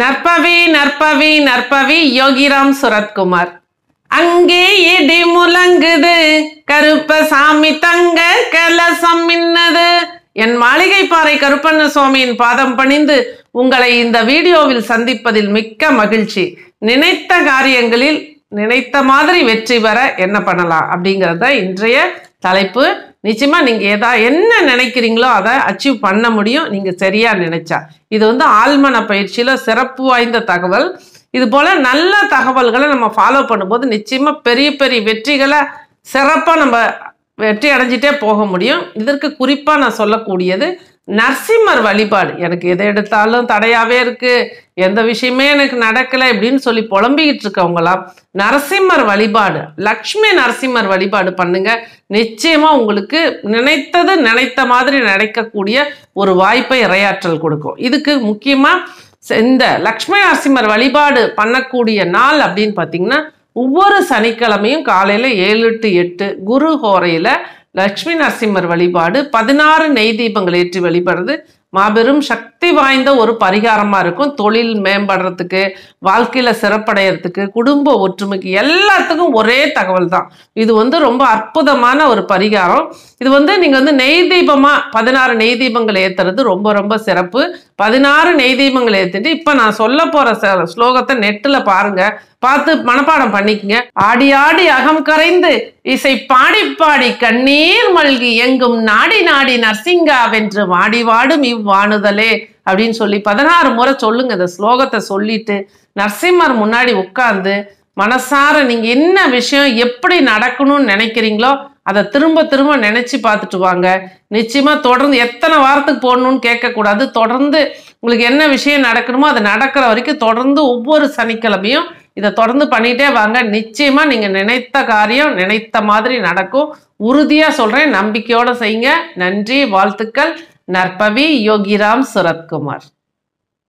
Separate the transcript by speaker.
Speaker 1: நற்பவி நற்பவி நற்பவி யோகிராம் சுரத்குமார் அங்கே இடி முழங்குது கருப்ப சாமி தங்க கலசம் மின்னது என் மாளிகை பாறை கருப்பண்ண சுவாமியின் பாதம் பணிந்து உங்களை இந்த வீடியோவில் சந்திப்பதில் மிக்க மகிழ்ச்சி நினைத்த காரியங்களில் நினைத்த மாதிரி வெற்றி பெற என்ன பண்ணலாம் அப்படிங்கிறது இன்றைய தலைப்பு நிச்சயமாக நீங்கள் ஏதா என்ன நினைக்கிறீங்களோ அதை அச்சீவ் பண்ண முடியும் நீங்கள் சரியாக நினைச்சா இது வந்து ஆழ்மன பயிற்சியில் சிறப்பு வாய்ந்த தகவல் இது போல் நல்ல தகவல்களை நம்ம ஃபாலோ பண்ணும்போது நிச்சயமாக பெரிய பெரிய வெற்றிகளை சிறப்பாக நம்ம வெற்றி அடைஞ்சிட்டே போக முடியும் இதற்கு குறிப்பாக நான் சொல்லக்கூடியது நரசிம்மர் வழிபாடு எனக்கு எதை எடுத்தாலும் தடையாகவே இருக்குது எந்த விஷயமே எனக்கு நடக்கலை அப்படின்னு சொல்லி புலம்பிக்கிட்டு இருக்கவங்களாம் நரசிம்மர் வழிபாடு லக்ஷ்மி நரசிம்மர் வழிபாடு பண்ணுங்க நிச்சயமாக உங்களுக்கு நினைத்தது நினைத்த மாதிரி நினைக்கக்கூடிய ஒரு வாய்ப்பை இரையாற்றல் கொடுக்கும் இதுக்கு முக்கியமாக இந்த லக்ஷ்மி நரசிம்மர் வழிபாடு பண்ணக்கூடிய நாள் அப்படின்னு பார்த்தீங்கன்னா ஒவ்வொரு சனிக்கிழமையும் காலையில் ஏழு டு எட்டு குரு ஹோரையில் லக்ஷ்மி நரசிம்மர் வழிபாடு பதினாறு நெய் தீபங்கள் ஏற்றி வழிபடுறது மாபெரும் சக்தி வாய்ந்த ஒரு பரிகாரமாக இருக்கும் தொழில் மேம்படுறதுக்கு வாழ்க்கையில் சிறப்படைகிறதுக்கு குடும்ப ஒற்றுமைக்கு எல்லாத்துக்கும் ஒரே தகவல் தான் இது வந்து ரொம்ப அற்புதமான ஒரு பரிகாரம் இது வந்து நீங்கள் வந்து நெய் தீபமாக பதினாறு நெய் தீபங்கள் ஏற்றுறது ரொம்ப ரொம்ப சிறப்பு பதினாறு நெய் தீபங்கள் ஏத்துட்டு இப்போ நான் சொல்ல போகிற ஸ்லோகத்தை நெட்டில் பாருங்க பார்த்து மனப்பாடம் பண்ணிக்கங்க ஆடி ஆடி அகம் கரைந்து இசை பாடி பாடி கண்ணீர் மல்கி எங்கும் நாடி நாடி நரசிங்கா வென்று வாடி வாடும் இவ் வாணுதலே அப்படின்னு சொல்லி பதினாறு முறை சொல்லுங்க இந்த ஸ்லோகத்தை சொல்லிட்டு நரசிம்மர் முன்னாடி உட்கார்ந்து மனசார நீங்க என்ன விஷயம் எப்படி நடக்கணும்னு நினைக்கிறீங்களோ அதை திரும்ப திரும்ப நினச்சி பார்த்துட்டு வாங்க நிச்சயமாக தொடர்ந்து எத்தனை வாரத்துக்கு போடணும்னு கேட்கக்கூடாது தொடர்ந்து உங்களுக்கு என்ன விஷயம் நடக்கணுமோ அது நடக்கிற வரைக்கும் தொடர்ந்து ஒவ்வொரு சனிக்கிழமையும் இதை தொடர்ந்து பண்ணிகிட்டே வாங்க நிச்சயமாக நீங்கள் நினைத்த காரியம் நினைத்த மாதிரி நடக்கும் உறுதியாக சொல்கிறேன் நம்பிக்கையோடு செய்யுங்க நன்றி வாழ்த்துக்கள் நற்பவி யோகிராம் சுரத்குமார்